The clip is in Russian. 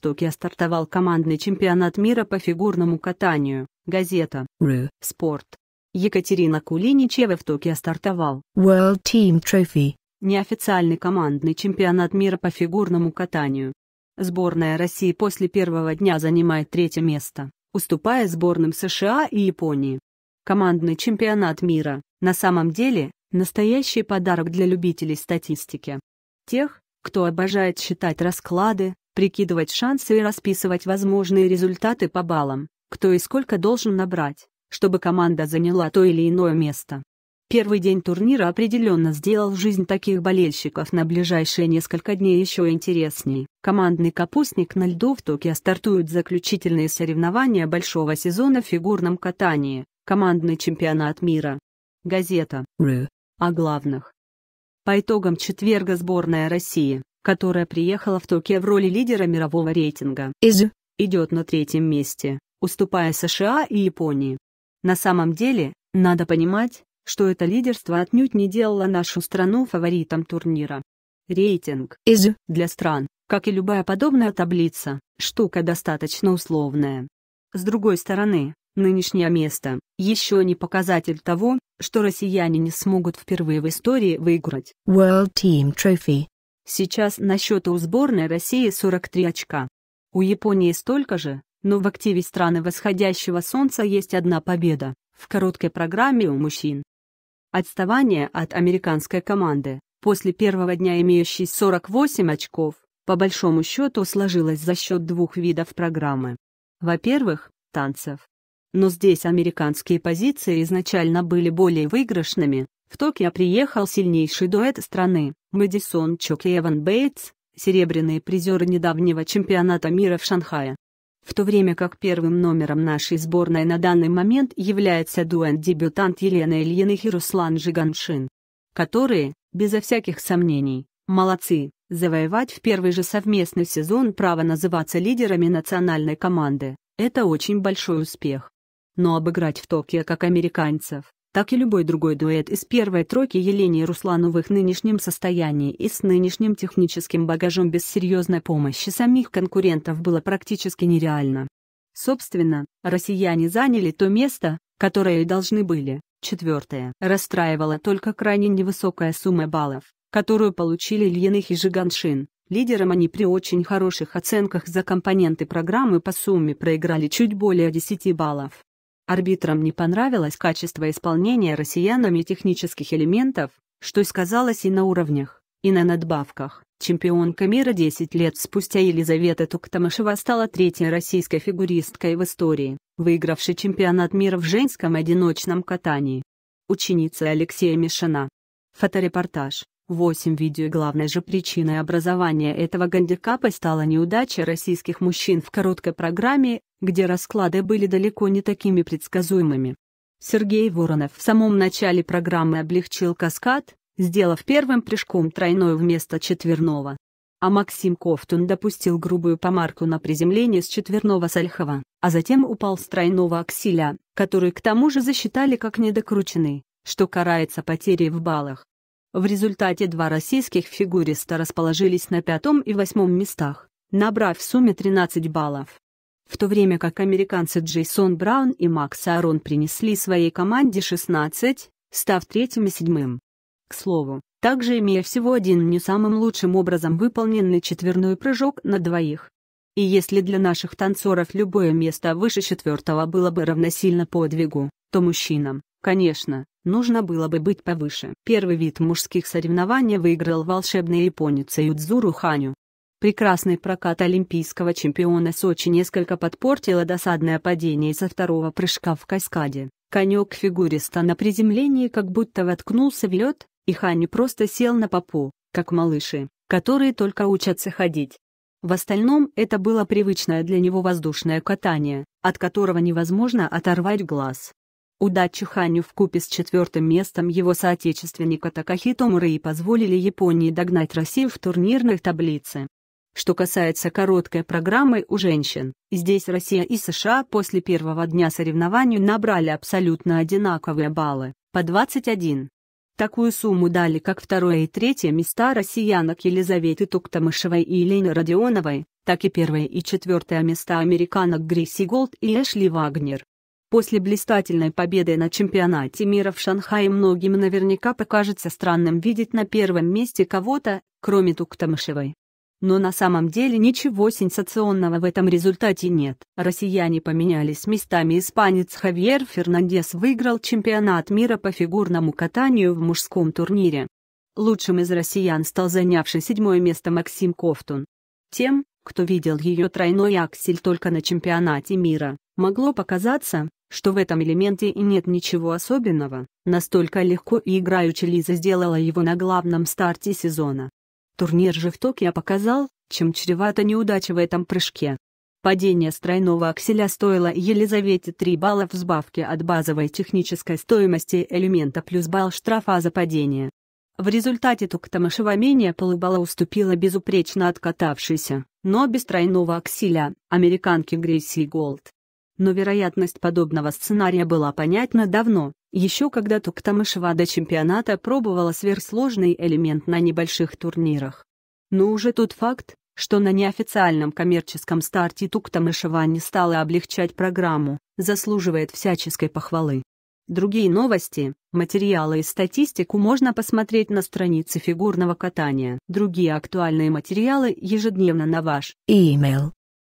в Токио стартовал командный чемпионат мира по фигурному катанию. Газета «Ру» Спорт. Екатерина Кулиничева в Токио стартовал World Team Trophy. Неофициальный командный чемпионат мира по фигурному катанию. Сборная России после первого дня занимает третье место, уступая сборным США и Японии. Командный чемпионат мира, на самом деле, настоящий подарок для любителей статистики. Тех, кто обожает считать расклады, прикидывать шансы и расписывать возможные результаты по баллам, кто и сколько должен набрать, чтобы команда заняла то или иное место. Первый день турнира определенно сделал жизнь таких болельщиков на ближайшие несколько дней еще интересней. Командный капустник на льду в Токио стартуют заключительные соревнования большого сезона в фигурном катании, командный чемпионат мира. Газета «Ры» о главных. По итогам четверга сборная России которая приехала в Токио в роли лидера мирового рейтинга. Из идет на третьем месте, уступая США и Японии. На самом деле, надо понимать, что это лидерство отнюдь не делало нашу страну фаворитом турнира. Рейтинг из для стран, как и любая подобная таблица, штука достаточно условная. С другой стороны, нынешнее место – еще не показатель того, что россияне не смогут впервые в истории выиграть World Team Trophy Сейчас на счету у сборной России 43 очка. У Японии столько же, но в активе страны восходящего солнца есть одна победа, в короткой программе у мужчин. Отставание от американской команды, после первого дня имеющей 48 очков, по большому счету сложилось за счет двух видов программы. Во-первых, танцев. Но здесь американские позиции изначально были более выигрышными, в Токио приехал сильнейший дуэт страны, Мэдисон Чок и Эван Бейтс, серебряные призеры недавнего чемпионата мира в Шанхае. В то время как первым номером нашей сборной на данный момент является дуэн-дебютант Елена Ильиных и Руслан Жиганшин, которые, безо всяких сомнений, молодцы, завоевать в первый же совместный сезон право называться лидерами национальной команды, это очень большой успех. Но обыграть в Токио как американцев, так и любой другой дуэт из первой тройки Елене и Руслану в их нынешнем состоянии и с нынешним техническим багажом без серьезной помощи самих конкурентов было практически нереально. Собственно, россияне заняли то место, которое и должны были. Четвертое. Расстраивала только крайне невысокая сумма баллов, которую получили Ильиных и Жиганшин. Лидерам они при очень хороших оценках за компоненты программы по сумме проиграли чуть более 10 баллов. Арбитрам не понравилось качество исполнения россиянами технических элементов, что сказалось и на уровнях, и на надбавках. Чемпионка мира 10 лет спустя Елизавета Туктамышева стала третьей российской фигуристкой в истории, выигравшей чемпионат мира в женском одиночном катании. Ученица Алексея Мишина. Фоторепортаж. 8 видео главной же причиной образования этого гандикапа стала неудача российских мужчин в короткой программе где расклады были далеко не такими предсказуемыми. Сергей Воронов в самом начале программы облегчил каскад, сделав первым прыжком тройной вместо четверного. А Максим Кофтун допустил грубую помарку на приземление с четверного Сальхова, а затем упал с тройного акселя, который к тому же засчитали как недокрученный, что карается потерей в баллах. В результате два российских фигуриста расположились на пятом и восьмом местах, набрав в сумме 13 баллов в то время как американцы Джейсон Браун и Макс Арон принесли своей команде 16, став третьим и седьмым. К слову, также имея всего один не самым лучшим образом выполненный четверной прыжок на двоих. И если для наших танцоров любое место выше четвертого было бы равносильно подвигу, то мужчинам, конечно, нужно было бы быть повыше. Первый вид мужских соревнований выиграл волшебный японец Юдзуру Ханю, Прекрасный прокат олимпийского чемпиона Сочи несколько подпортило досадное падение со второго прыжка в каскаде. Конек фигуриста на приземлении как будто воткнулся в лед, и Ханни просто сел на попу, как малыши, которые только учатся ходить. В остальном это было привычное для него воздушное катание, от которого невозможно оторвать глаз. Удачу Ханю купе с четвертым местом его соотечественника Такахито Мурэй позволили Японии догнать Россию в турнирной таблице. Что касается короткой программы у женщин, здесь Россия и США после первого дня соревнований набрали абсолютно одинаковые баллы, по 21. Такую сумму дали как второе и третье места россиянок Елизаветы Туктамышевой и Елены Родионовой, так и первое и четвертое места американок Грейси Голд и Эшли Вагнер. После блистательной победы на чемпионате мира в Шанхае многим наверняка покажется странным видеть на первом месте кого-то, кроме Туктамышевой. Но на самом деле ничего сенсационного в этом результате нет. Россияне поменялись местами. Испанец Хавьер Фернандес выиграл чемпионат мира по фигурному катанию в мужском турнире. Лучшим из россиян стал занявший седьмое место Максим Кофтун. Тем, кто видел ее тройной аксель только на чемпионате мира, могло показаться, что в этом элементе и нет ничего особенного, настолько легко и играючи Лиза сделала его на главном старте сезона. Турнир же в Токио показал, чем чревата неудача в этом прыжке. Падение стройного акселя стоило Елизавете 3 балла в сбавке от базовой технической стоимости элемента плюс балл штрафа за падение. В результате Туктамышева менее полубала уступила безупречно откатавшейся, но без тройного акселя, американке Грейси Голд. Но вероятность подобного сценария была понятна давно, еще когда то Ктамышева до чемпионата пробовала сверхсложный элемент на небольших турнирах. Но уже тот факт, что на неофициальном коммерческом старте Туктамышева не стала облегчать программу, заслуживает всяческой похвалы. Другие новости, материалы и статистику можно посмотреть на странице фигурного катания. Другие актуальные материалы ежедневно на ваш email.